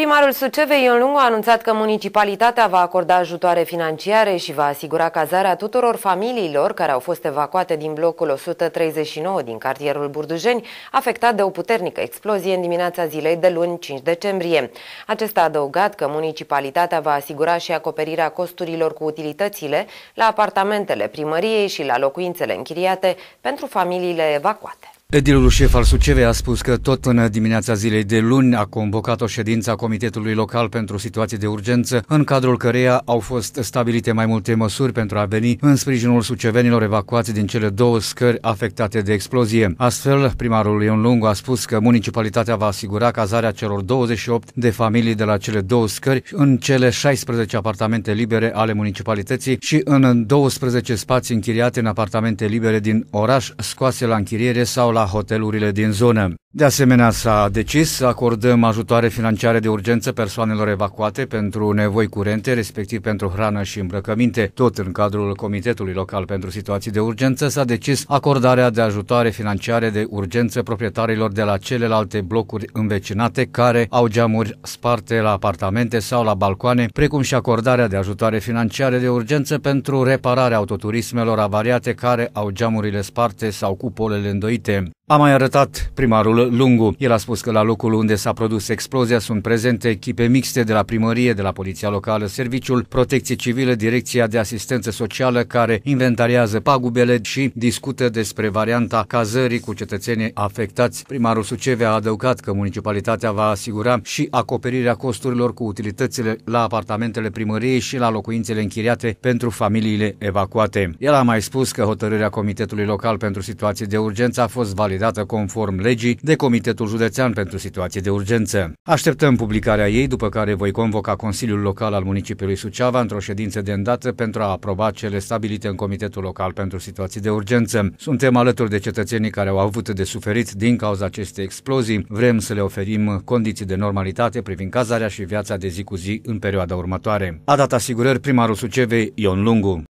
Primarul Sucevei Ion Lungu a anunțat că municipalitatea va acorda ajutoare financiare și va asigura cazarea tuturor familiilor care au fost evacuate din blocul 139 din cartierul Burdujeni, afectat de o puternică explozie în dimineața zilei de luni 5 decembrie. Acesta a adăugat că municipalitatea va asigura și acoperirea costurilor cu utilitățile la apartamentele primăriei și la locuințele închiriate pentru familiile evacuate. Edilul șef al Sucevei a spus că tot până dimineața zilei de luni a convocat o ședință a Comitetului Local pentru Situații de Urgență, în cadrul căreia au fost stabilite mai multe măsuri pentru a veni în sprijinul sucevenilor evacuați din cele două scări afectate de explozie. Astfel, primarul Ion Lungu a spus că municipalitatea va asigura cazarea celor 28 de familii de la cele două scări în cele 16 apartamente libere ale municipalității și în 12 spații închiriate în apartamente libere din oraș scoase la închiriere sau la la hotelurile din zonă. De asemenea, s-a decis să acordăm ajutoare financiare de urgență persoanelor evacuate pentru nevoi curente, respectiv pentru hrană și îmbrăcăminte. Tot în cadrul Comitetului Local pentru Situații de Urgență s-a decis acordarea de ajutoare financiare de urgență proprietarilor de la celelalte blocuri învecinate care au geamuri sparte la apartamente sau la balcoane, precum și acordarea de ajutoare financiare de urgență pentru repararea autoturismelor avariate care au geamurile sparte sau cupolele îndoite. A mai arătat primarul Lungu. El a spus că la locul unde s-a produs explozia sunt prezente echipe mixte de la primărie, de la Poliția Locală, Serviciul Protecție Civilă, Direcția de Asistență Socială, care inventariază pagubele și discută despre varianta cazării cu cetățenii afectați. Primarul Sucevea a adăugat că municipalitatea va asigura și acoperirea costurilor cu utilitățile la apartamentele primăriei și la locuințele închiriate pentru familiile evacuate. El a mai spus că hotărârea Comitetului Local pentru Situații de Urgență a fost validată validată conform legii de Comitetul Județean pentru situații de Urgență. Așteptăm publicarea ei, după care voi convoca Consiliul Local al Municipiului Suceava într-o ședință de îndată pentru a aproba cele stabilite în Comitetul Local pentru Situații de Urgență. Suntem alături de cetățenii care au avut de suferit din cauza acestei explozii. Vrem să le oferim condiții de normalitate privind cazarea și viața de zi cu zi în perioada următoare. A dat asigurări primarul Sucevei, Ion Lungu.